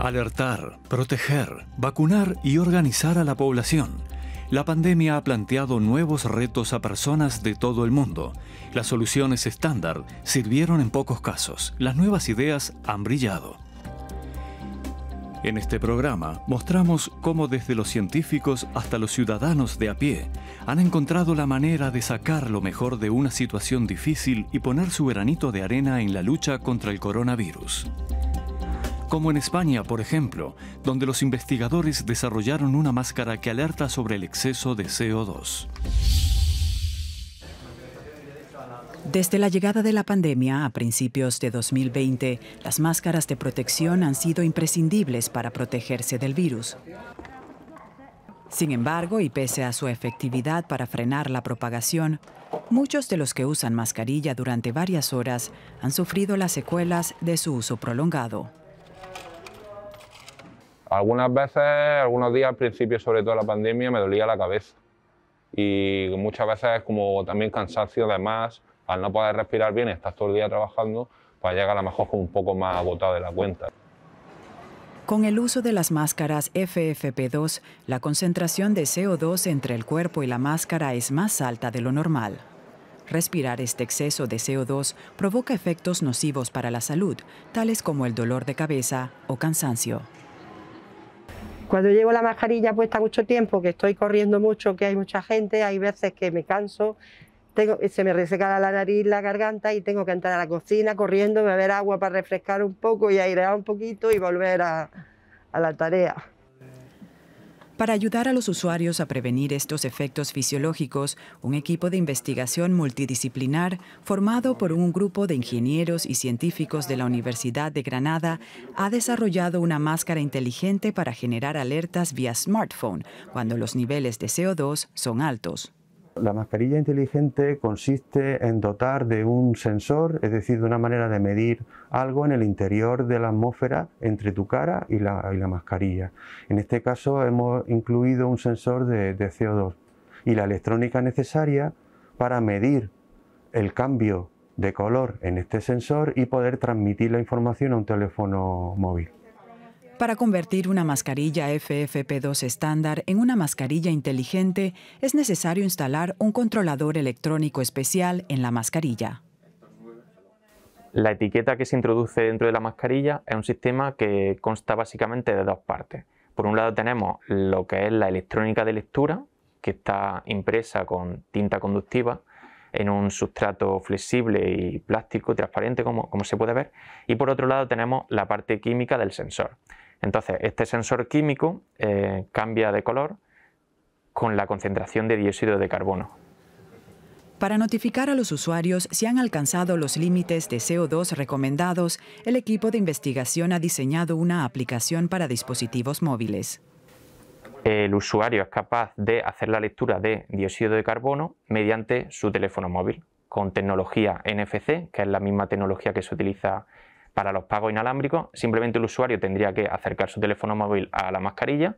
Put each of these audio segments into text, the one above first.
Alertar, proteger, vacunar y organizar a la población. La pandemia ha planteado nuevos retos a personas de todo el mundo. Las soluciones estándar sirvieron en pocos casos. Las nuevas ideas han brillado. En este programa mostramos cómo desde los científicos hasta los ciudadanos de a pie han encontrado la manera de sacar lo mejor de una situación difícil y poner su granito de arena en la lucha contra el coronavirus como en España, por ejemplo, donde los investigadores desarrollaron una máscara que alerta sobre el exceso de CO2. Desde la llegada de la pandemia a principios de 2020, las máscaras de protección han sido imprescindibles para protegerse del virus. Sin embargo, y pese a su efectividad para frenar la propagación, muchos de los que usan mascarilla durante varias horas han sufrido las secuelas de su uso prolongado. Algunas veces, algunos días al principio, sobre todo la pandemia, me dolía la cabeza. Y muchas veces como también cansancio además, al no poder respirar bien, estás todo el día trabajando, pues llega a lo mejor con un poco más agotado de la cuenta. Con el uso de las máscaras FFP2, la concentración de CO2 entre el cuerpo y la máscara es más alta de lo normal. Respirar este exceso de CO2 provoca efectos nocivos para la salud, tales como el dolor de cabeza o cansancio. Cuando llevo la mascarilla puesta mucho tiempo, que estoy corriendo mucho, que hay mucha gente, hay veces que me canso, tengo, se me reseca la nariz, la garganta y tengo que entrar a la cocina corriendo, beber agua para refrescar un poco y airear un poquito y volver a la tarea. Para ayudar a los usuarios a prevenir estos efectos fisiológicos, un equipo de investigación multidisciplinar formado por un grupo de ingenieros y científicos de la Universidad de Granada ha desarrollado una máscara inteligente para generar alertas vía smartphone cuando los niveles de CO2 son altos. La mascarilla inteligente consiste en dotar de un sensor, es decir, de una manera de medir algo en el interior de la atmósfera entre tu cara y la, mascarilla. En este caso hemos incluido un sensor de CO2 y la electrónica necesaria para medir el cambio de color en este sensor y poder transmitir la información a un teléfono móvil. Para convertir una mascarilla FFP2 estándar en una mascarilla inteligente, es necesario instalar un controlador electrónico especial en la mascarilla. La etiqueta que se introduce dentro de la mascarilla es un sistema que consta básicamente de dos partes. Por un lado tenemos lo que es la electrónica de lectura, que está impresa con tinta conductiva en un sustrato flexible y plástico transparente como, como se puede ver y por otro lado tenemos la parte química del sensor entonces, este sensor químico eh, cambia de color con la concentración de dióxido de carbono. Para notificar a los usuarios si han alcanzado los límites de CO2 recomendados, el equipo de investigación ha diseñado una aplicación para dispositivos móviles. El usuario es capaz de hacer la lectura de dióxido de carbono mediante su teléfono móvil, con tecnología NFC, que es la misma tecnología que se utiliza para los pagos inalámbricos, simplemente el usuario tendría que acercar su teléfono móvil a la mascarilla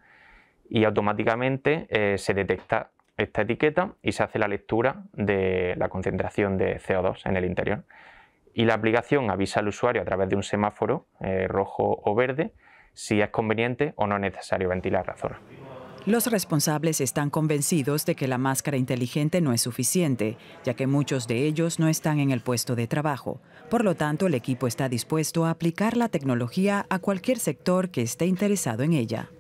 y automáticamente eh, se detecta esta etiqueta y se hace la lectura de la concentración de CO2 en el interior. Y la aplicación avisa al usuario a través de un semáforo eh, rojo o verde si es conveniente o no necesario ventilar la zona. Los responsables están convencidos de que la máscara inteligente no es suficiente, ya que muchos de ellos no están en el puesto de trabajo. Por lo tanto, el equipo está dispuesto a aplicar la tecnología a cualquier sector que esté interesado en ella.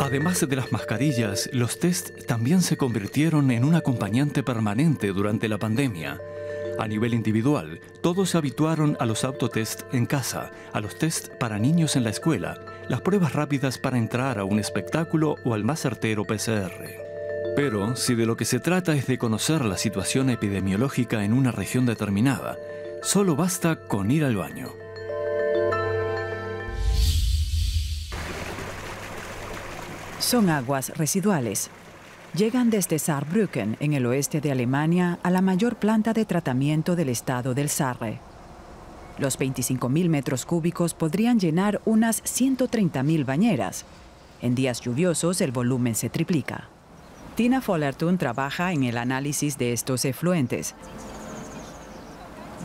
Además de las mascarillas, los tests también se convirtieron en un acompañante permanente durante la pandemia. A nivel individual, todos se habituaron a los autotest en casa, a los test para niños en la escuela, las pruebas rápidas para entrar a un espectáculo o al más certero PCR. Pero si de lo que se trata es de conocer la situación epidemiológica en una región determinada, solo basta con ir al baño. Son aguas residuales, llegan desde Saarbrücken, en el oeste de Alemania, a la mayor planta de tratamiento del estado del Sarre. Los 25.000 metros cúbicos podrían llenar unas 130.000 bañeras. En días lluviosos el volumen se triplica. Tina Follertun trabaja en el análisis de estos efluentes.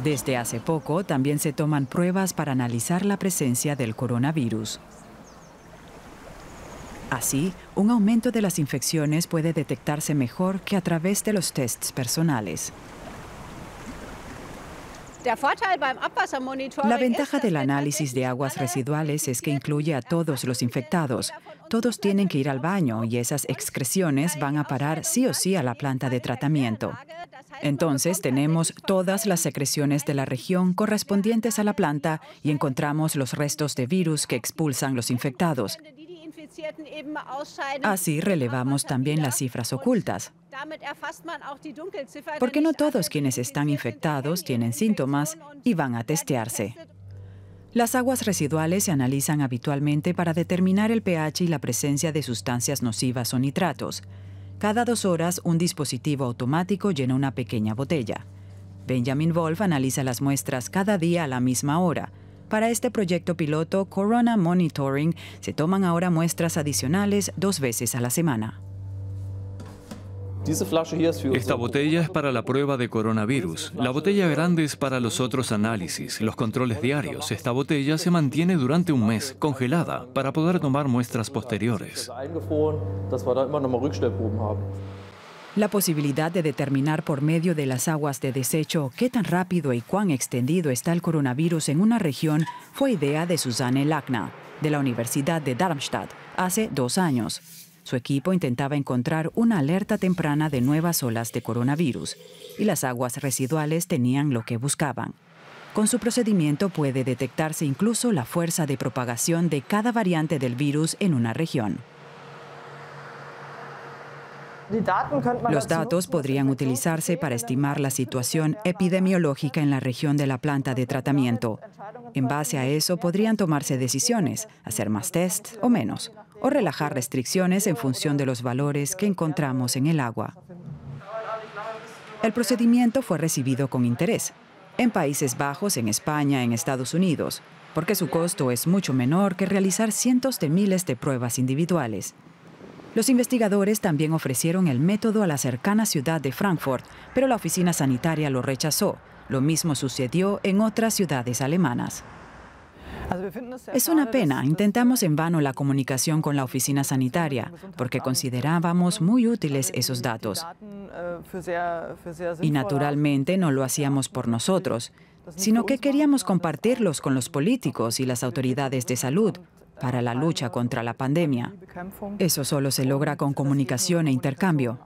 Desde hace poco también se toman pruebas para analizar la presencia del coronavirus. Así, un aumento de las infecciones puede detectarse mejor que a través de los tests personales. La ventaja del análisis de aguas residuales es que incluye a todos los infectados. Todos tienen que ir al baño y esas excreciones van a parar sí o sí a la planta de tratamiento. Entonces tenemos todas las secreciones de la región correspondientes a la planta y encontramos los restos de virus que expulsan los infectados. Así ah, relevamos también las cifras ocultas. Porque no todos quienes están infectados tienen síntomas y van a testearse. Las aguas residuales se analizan habitualmente para determinar el pH y la presencia de sustancias nocivas o nitratos. Cada dos horas, un dispositivo automático llena una pequeña botella. Benjamin Wolf analiza las muestras cada día a la misma hora, para este proyecto piloto, Corona Monitoring, se toman ahora muestras adicionales dos veces a la semana. Esta botella es para la prueba de coronavirus. La botella grande es para los otros análisis, los controles diarios. Esta botella se mantiene durante un mes, congelada, para poder tomar muestras posteriores. La posibilidad de determinar por medio de las aguas de desecho qué tan rápido y cuán extendido está el coronavirus en una región fue idea de Susanne Lackner, de la Universidad de Darmstadt, hace dos años. Su equipo intentaba encontrar una alerta temprana de nuevas olas de coronavirus, y las aguas residuales tenían lo que buscaban. Con su procedimiento puede detectarse incluso la fuerza de propagación de cada variante del virus en una región. Los datos podrían utilizarse para estimar la situación epidemiológica en la región de la planta de tratamiento. En base a eso podrían tomarse decisiones, hacer más test o menos, o relajar restricciones en función de los valores que encontramos en el agua. El procedimiento fue recibido con interés en Países Bajos, en España, en Estados Unidos, porque su costo es mucho menor que realizar cientos de miles de pruebas individuales. Los investigadores también ofrecieron el método a la cercana ciudad de Frankfurt, pero la oficina sanitaria lo rechazó. Lo mismo sucedió en otras ciudades alemanas. Es una pena, intentamos en vano la comunicación con la oficina sanitaria, porque considerábamos muy útiles esos datos. Y naturalmente no lo hacíamos por nosotros, sino que queríamos compartirlos con los políticos y las autoridades de salud, para la lucha contra la pandemia. Eso solo se logra con comunicación e intercambio.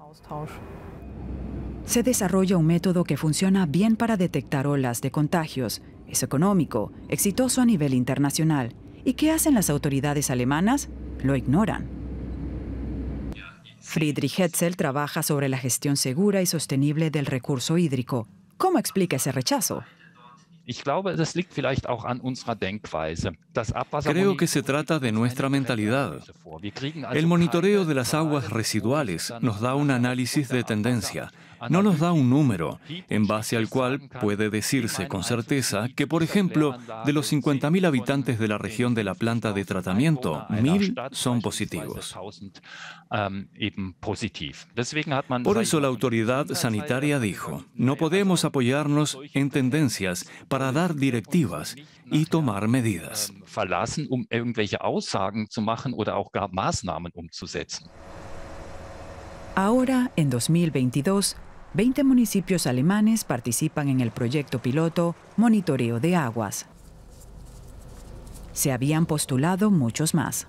Se desarrolla un método que funciona bien para detectar olas de contagios. Es económico, exitoso a nivel internacional. ¿Y qué hacen las autoridades alemanas? Lo ignoran. Friedrich Hetzel trabaja sobre la gestión segura y sostenible del recurso hídrico. ¿Cómo explica ese rechazo? Creo que se trata de nuestra mentalidad. El monitoreo de las aguas residuales nos da un análisis de tendencia no nos da un número en base al cual puede decirse con certeza que, por ejemplo, de los 50.000 habitantes de la región de la planta de tratamiento, 1.000 son positivos. Um, por eso la autoridad sanitaria dijo, no podemos apoyarnos en tendencias para dar directivas y tomar medidas. Ahora, en 2022, 20 municipios alemanes participan en el proyecto piloto Monitoreo de Aguas. Se habían postulado muchos más.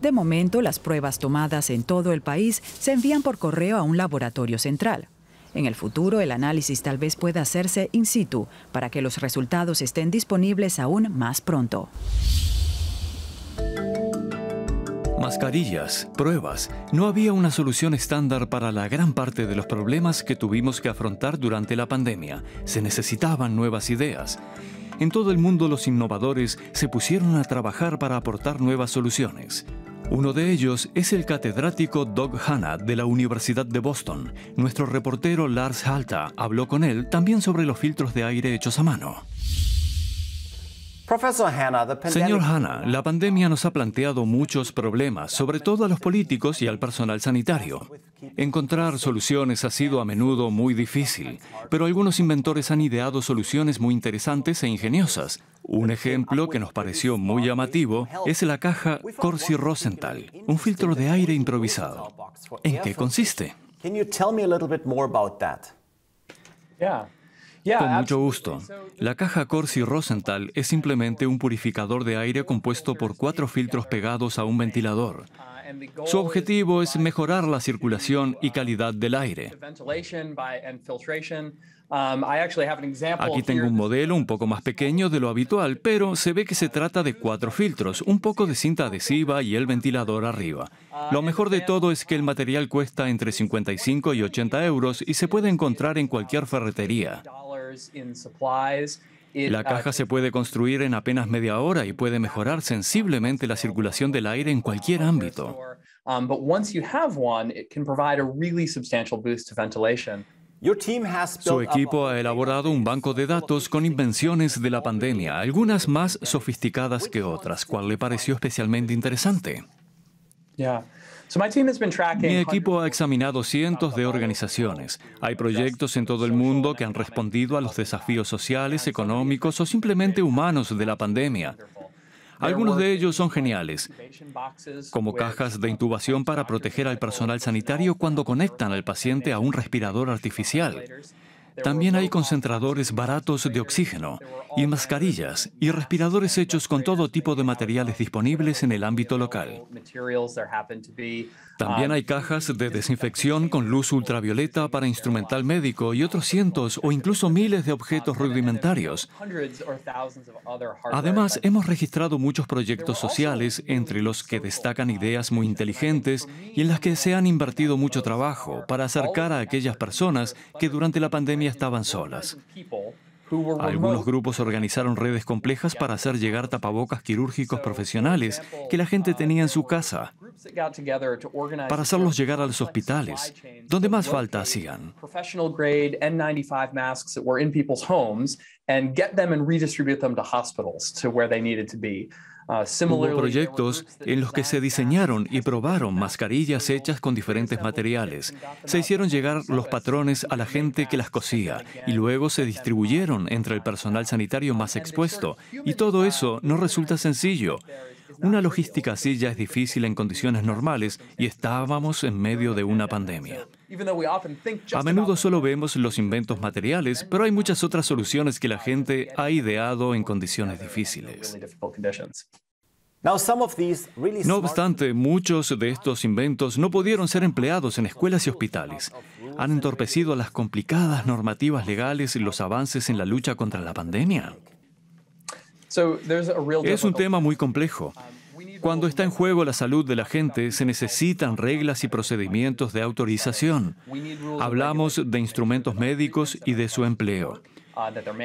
De momento, las pruebas tomadas en todo el país se envían por correo a un laboratorio central. En el futuro, el análisis tal vez pueda hacerse in situ para que los resultados estén disponibles aún más pronto mascarillas, pruebas. No había una solución estándar para la gran parte de los problemas que tuvimos que afrontar durante la pandemia. Se necesitaban nuevas ideas. En todo el mundo los innovadores se pusieron a trabajar para aportar nuevas soluciones. Uno de ellos es el catedrático Doug Hanna de la Universidad de Boston. Nuestro reportero Lars Halta habló con él también sobre los filtros de aire hechos a mano. Señor Hanna, la pandemia nos ha planteado muchos problemas, sobre todo a los políticos y al personal sanitario. Encontrar soluciones ha sido a menudo muy difícil, pero algunos inventores han ideado soluciones muy interesantes e ingeniosas. Un ejemplo que nos pareció muy llamativo es la caja Corsi Rosenthal, un filtro de aire improvisado. ¿En qué consiste? Con mucho gusto. La caja Corsi Rosenthal es simplemente un purificador de aire compuesto por cuatro filtros pegados a un ventilador. Uh, Su objetivo es mejorar la circulación y calidad del uh, aire. Um, Aquí tengo un modelo un poco más pequeño de lo habitual, pero se ve que se trata de cuatro filtros, un poco de cinta adhesiva y el ventilador arriba. Uh, lo mejor de todo es que el material cuesta entre 55 y 80 euros y se puede encontrar en cualquier ferretería. La caja uh, se puede construir en apenas media hora y puede mejorar sensiblemente la circulación del aire en cualquier ámbito. Su equipo ha elaborado un banco de datos con invenciones de la pandemia, algunas más sofisticadas que otras, ¿Cuál le pareció especialmente interesante. Mi equipo ha examinado cientos de organizaciones. Hay proyectos en todo el mundo que han respondido a los desafíos sociales, económicos o simplemente humanos de la pandemia. Algunos de ellos son geniales, como cajas de intubación para proteger al personal sanitario cuando conectan al paciente a un respirador artificial. También hay concentradores baratos de oxígeno y mascarillas y respiradores hechos con todo tipo de materiales disponibles en el ámbito local. También um, hay cajas de desinfección con luz ultravioleta para instrumental médico y otros cientos o incluso miles de objetos uh, rudimentarios. Además, hemos registrado muchos proyectos sociales entre los que destacan uh, ideas muy inteligentes y en las que se han invertido mucho trabajo para acercar a aquellas personas que durante la pandemia estaban solas. Algunos grupos organizaron redes complejas para hacer llegar tapabocas quirúrgicos profesionales que la gente uh, tenía en su casa, para hacerlos llegar a los hospitales, donde más falta hacían. Ah, Hubo proyectos en los que se diseñaron y probaron mascarillas hechas con diferentes materiales. Se hicieron llegar los patrones a la gente que las cosía y luego se distribuyeron entre el personal sanitario más expuesto. Y todo eso no resulta sencillo. Una logística así ya es difícil en condiciones normales y estábamos en medio de una pandemia. A menudo solo vemos los inventos materiales, pero hay muchas otras soluciones que la gente ha ideado en condiciones difíciles. No obstante, muchos de estos inventos no pudieron ser empleados en escuelas y hospitales. Han entorpecido las complicadas normativas legales y los avances en la lucha contra la pandemia. Es un tema muy complejo. Cuando está en juego la salud de la gente, se necesitan reglas y procedimientos de autorización. Hablamos de instrumentos médicos y de su empleo.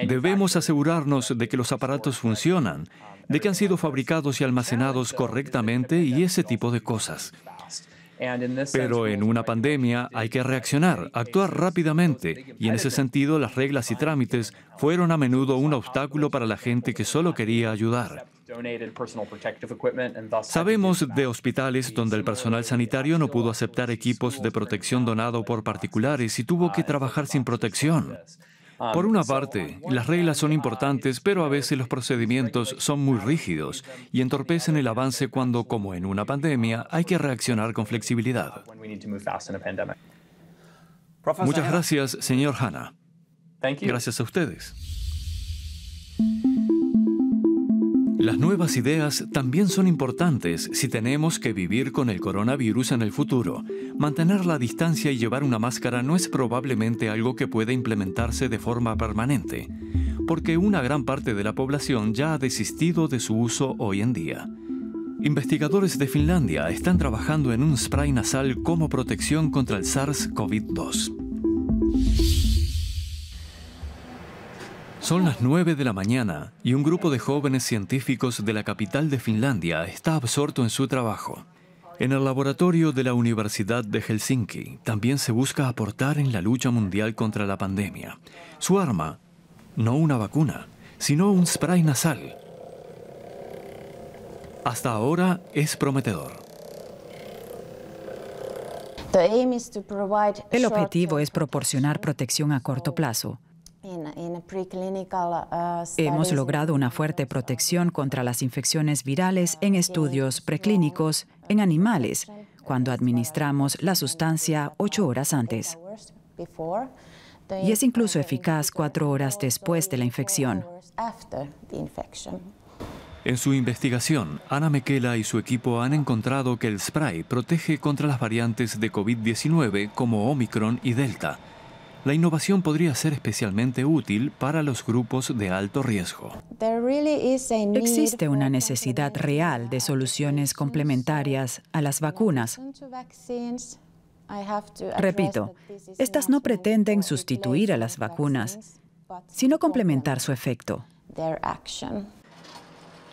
Debemos asegurarnos de que los aparatos funcionan, de que han sido fabricados y almacenados correctamente y ese tipo de cosas. Pero en una pandemia hay que reaccionar, actuar rápidamente, y en ese sentido las reglas y trámites fueron a menudo un obstáculo para la gente que solo quería ayudar. Sabemos de hospitales donde el personal sanitario no pudo aceptar equipos de protección donado por particulares y tuvo que trabajar sin protección. Por una parte, las reglas son importantes, pero a veces los procedimientos son muy rígidos y entorpecen el avance cuando, como en una pandemia, hay que reaccionar con flexibilidad. Muchas gracias, señor Hanna. Gracias a ustedes. Las nuevas ideas también son importantes si tenemos que vivir con el coronavirus en el futuro. Mantener la distancia y llevar una máscara no es probablemente algo que pueda implementarse de forma permanente, porque una gran parte de la población ya ha desistido de su uso hoy en día. Investigadores de Finlandia están trabajando en un spray nasal como protección contra el SARS-CoV-2. Son las 9 de la mañana y un grupo de jóvenes científicos de la capital de Finlandia está absorto en su trabajo. En el laboratorio de la Universidad de Helsinki también se busca aportar en la lucha mundial contra la pandemia. Su arma, no una vacuna, sino un spray nasal. Hasta ahora es prometedor. El objetivo es proporcionar protección a corto plazo Uh, Hemos logrado una fuerte protección contra las infecciones virales en estudios preclínicos en animales cuando administramos la sustancia ocho horas antes. Y es incluso eficaz cuatro horas después de la infección. En su investigación, Ana Mekela y su equipo han encontrado que el spray protege contra las variantes de COVID-19 como Omicron y Delta la innovación podría ser especialmente útil para los grupos de alto riesgo. Existe una necesidad real de soluciones complementarias a las vacunas. Repito, estas no pretenden sustituir a las vacunas, sino complementar su efecto.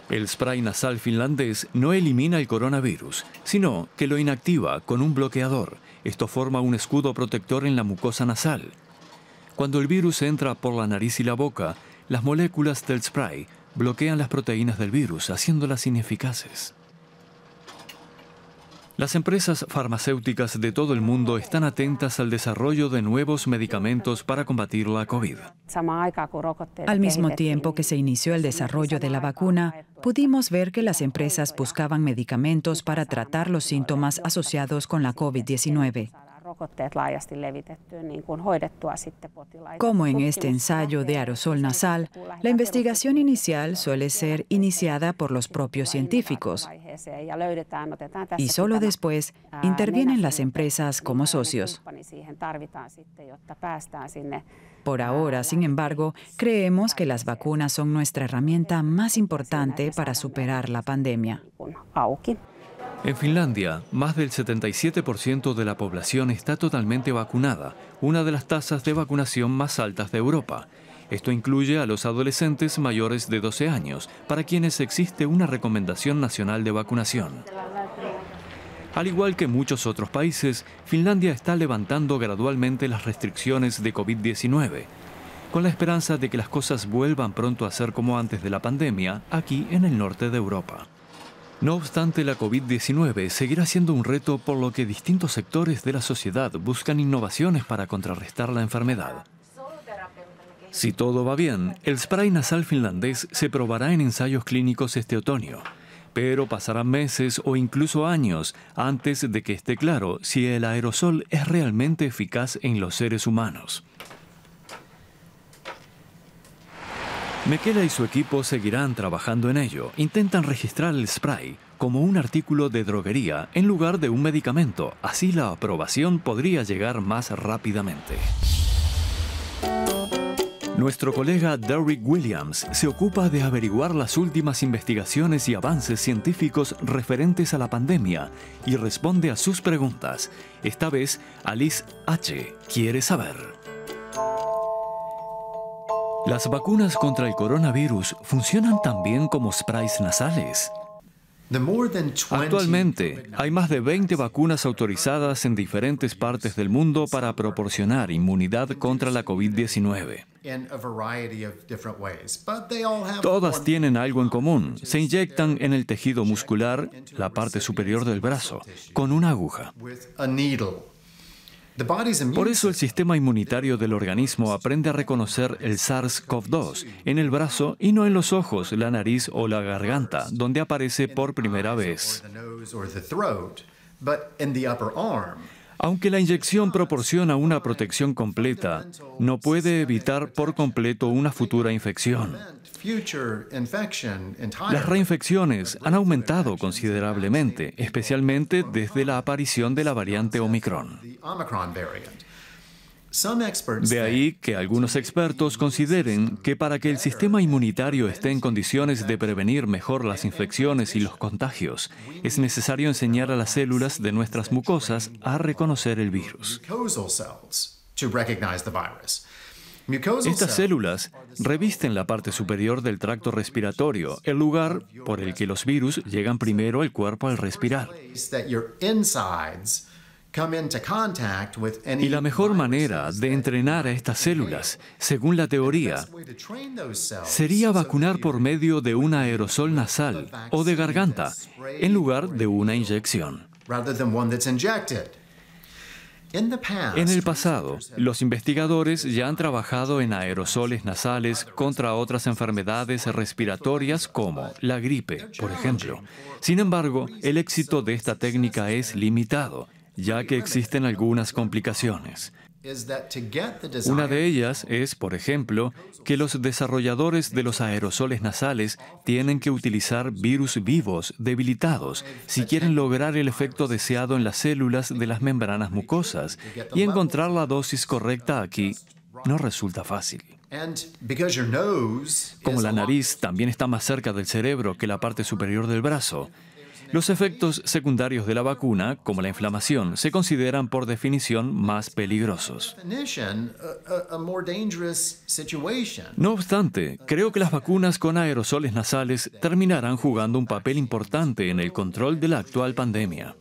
El spray nasal finlandés no elimina el coronavirus, sino que lo inactiva con un bloqueador esto forma un escudo protector en la mucosa nasal. Cuando el virus entra por la nariz y la boca, las moléculas del spray bloquean las proteínas del virus, haciéndolas ineficaces. Las empresas farmacéuticas de todo el mundo están atentas al desarrollo de nuevos medicamentos para combatir la COVID. Al mismo tiempo que se inició el desarrollo de la vacuna, pudimos ver que las empresas buscaban medicamentos para tratar los síntomas asociados con la COVID-19. Como en este ensayo de aerosol nasal, la investigación inicial suele ser iniciada por los propios científicos y solo después intervienen las empresas como socios. Por ahora, sin embargo, creemos que las vacunas son nuestra herramienta más importante para superar la pandemia. En Finlandia, más del 77% de la población está totalmente vacunada, una de las tasas de vacunación más altas de Europa. Esto incluye a los adolescentes mayores de 12 años, para quienes existe una recomendación nacional de vacunación. Al igual que muchos otros países, Finlandia está levantando gradualmente las restricciones de COVID-19, con la esperanza de que las cosas vuelvan pronto a ser como antes de la pandemia aquí en el norte de Europa. No obstante, la COVID-19 seguirá siendo un reto por lo que distintos sectores de la sociedad buscan innovaciones para contrarrestar la enfermedad. Si todo va bien, el spray nasal finlandés se probará en ensayos clínicos este otoño, pero pasarán meses o incluso años antes de que esté claro si el aerosol es realmente eficaz en los seres humanos. Mekela y su equipo seguirán trabajando en ello. Intentan registrar el spray como un artículo de droguería en lugar de un medicamento. Así la aprobación podría llegar más rápidamente. Nuestro colega Derrick Williams se ocupa de averiguar las últimas investigaciones y avances científicos referentes a la pandemia y responde a sus preguntas. Esta vez, Alice H. quiere saber. Las vacunas contra el coronavirus funcionan también como sprays nasales. Actualmente hay más de 20 vacunas autorizadas en diferentes partes del mundo para proporcionar inmunidad contra la COVID-19. Todas tienen algo en común. Se inyectan en el tejido muscular, la parte superior del brazo, con una aguja. Por eso el sistema inmunitario del organismo aprende a reconocer el SARS-CoV-2 en el brazo y no en los ojos, la nariz o la garganta, donde aparece por primera vez. Aunque la inyección proporciona una protección completa, no puede evitar por completo una futura infección. Las reinfecciones han aumentado considerablemente, especialmente desde la aparición de la variante Omicron. De ahí que algunos expertos consideren que para que el sistema inmunitario esté en condiciones de prevenir mejor las infecciones y los contagios, es necesario enseñar a las células de nuestras mucosas a reconocer el virus. Estas células revisten la parte superior del tracto respiratorio, el lugar por el que los virus llegan primero al cuerpo al respirar. Y la mejor manera de entrenar a estas células, según la teoría, sería vacunar por medio de un aerosol nasal o de garganta, en lugar de una inyección. En el pasado, los investigadores ya han trabajado en aerosoles nasales contra otras enfermedades respiratorias como la gripe, por ejemplo. Sin embargo, el éxito de esta técnica es limitado ya que existen algunas complicaciones. Una de ellas es, por ejemplo, que los desarrolladores de los aerosoles nasales tienen que utilizar virus vivos, debilitados, si quieren lograr el efecto deseado en las células de las membranas mucosas, y encontrar la dosis correcta aquí no resulta fácil. Como la nariz también está más cerca del cerebro que la parte superior del brazo, los efectos secundarios de la vacuna, como la inflamación, se consideran por definición más peligrosos. No obstante, creo que las vacunas con aerosoles nasales terminarán jugando un papel importante en el control de la actual pandemia.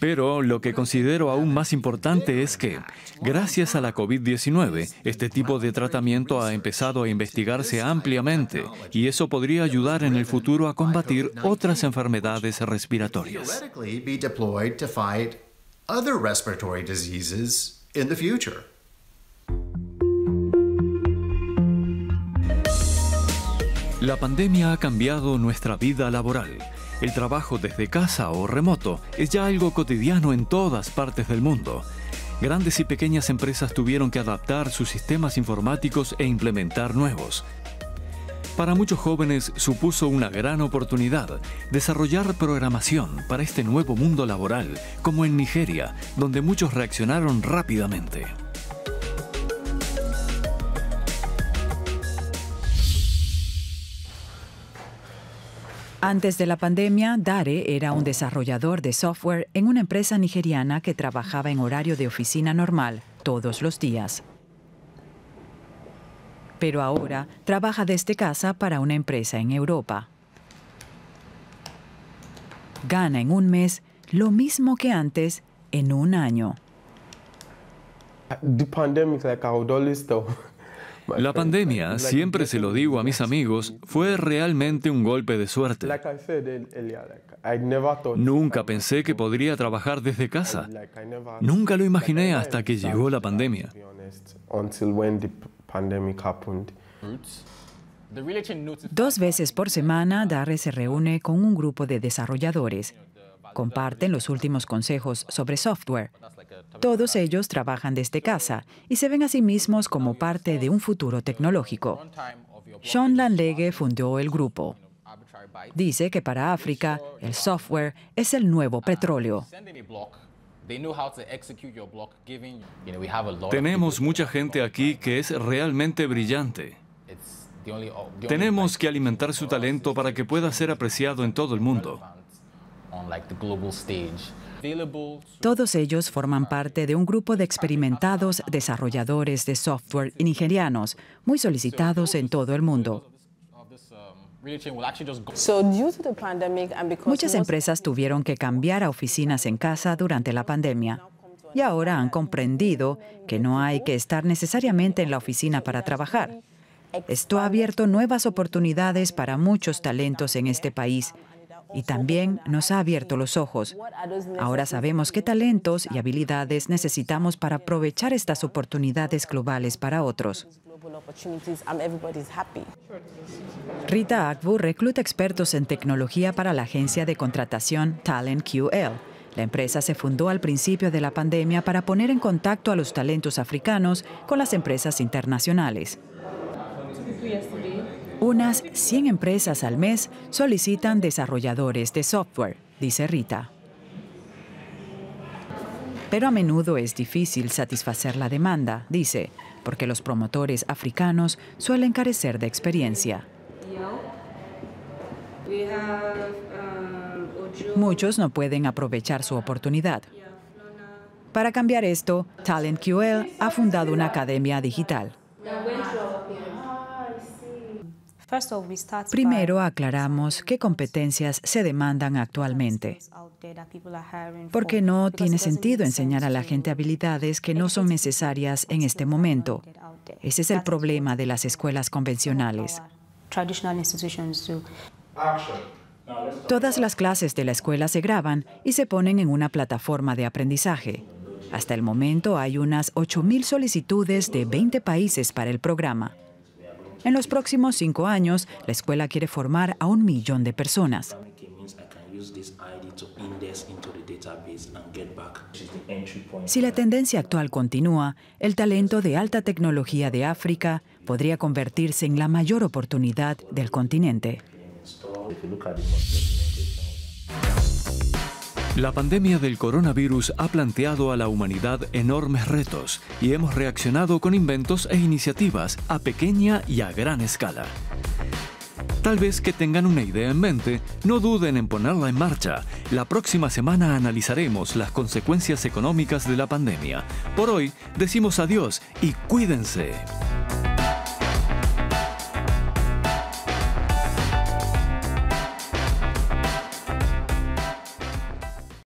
Pero lo que considero aún más importante es que, gracias a la COVID-19, este tipo de tratamiento ha empezado a investigarse ampliamente y eso podría ayudar en el futuro a combatir otras enfermedades respiratorias. La pandemia ha cambiado nuestra vida laboral el trabajo desde casa o remoto es ya algo cotidiano en todas partes del mundo. Grandes y pequeñas empresas tuvieron que adaptar sus sistemas informáticos e implementar nuevos. Para muchos jóvenes supuso una gran oportunidad desarrollar programación para este nuevo mundo laboral, como en Nigeria, donde muchos reaccionaron rápidamente. Antes de la pandemia, Dare era un desarrollador de software en una empresa nigeriana que trabajaba en horario de oficina normal todos los días. Pero ahora trabaja desde casa para una empresa en Europa. Gana en un mes lo mismo que antes en un año. La pandemia, siempre se lo digo a mis amigos, fue realmente un golpe de suerte. Nunca pensé que podría trabajar desde casa. Nunca lo imaginé hasta que llegó la pandemia. Dos veces por semana, Darre se reúne con un grupo de desarrolladores. Comparten los últimos consejos sobre software, todos ellos trabajan desde casa y se ven a sí mismos como parte de un futuro tecnológico. Sean Lanlegue fundó el grupo. Dice que para África el software es el nuevo petróleo. Tenemos mucha gente aquí que es realmente brillante. Tenemos que alimentar su talento para que pueda ser apreciado en todo el mundo. Todos ellos forman parte de un grupo de experimentados desarrolladores de software nigerianos, muy solicitados en todo el mundo. Muchas empresas tuvieron que cambiar a oficinas en casa durante la pandemia y ahora han comprendido que no hay que estar necesariamente en la oficina para trabajar. Esto ha abierto nuevas oportunidades para muchos talentos en este país y también nos ha abierto los ojos. Ahora sabemos qué talentos y habilidades necesitamos para aprovechar estas oportunidades globales para otros. Rita Agbu recluta expertos en tecnología para la agencia de contratación TalentQL. La empresa se fundó al principio de la pandemia para poner en contacto a los talentos africanos con las empresas internacionales. Unas 100 empresas al mes solicitan desarrolladores de software, dice Rita. Pero a menudo es difícil satisfacer la demanda, dice, porque los promotores africanos suelen carecer de experiencia. Muchos no pueden aprovechar su oportunidad. Para cambiar esto, TalentQL ha fundado una academia digital. Primero aclaramos qué competencias se demandan actualmente, porque no tiene sentido enseñar a la gente habilidades que no son necesarias en este momento. Ese es el problema de las escuelas convencionales. Todas las clases de la escuela se graban y se ponen en una plataforma de aprendizaje. Hasta el momento hay unas 8.000 solicitudes de 20 países para el programa. En los próximos cinco años, la escuela quiere formar a un millón de personas. Si la tendencia actual continúa, el talento de alta tecnología de África podría convertirse en la mayor oportunidad del continente. La pandemia del coronavirus ha planteado a la humanidad enormes retos y hemos reaccionado con inventos e iniciativas a pequeña y a gran escala. Tal vez que tengan una idea en mente, no duden en ponerla en marcha. La próxima semana analizaremos las consecuencias económicas de la pandemia. Por hoy, decimos adiós y cuídense.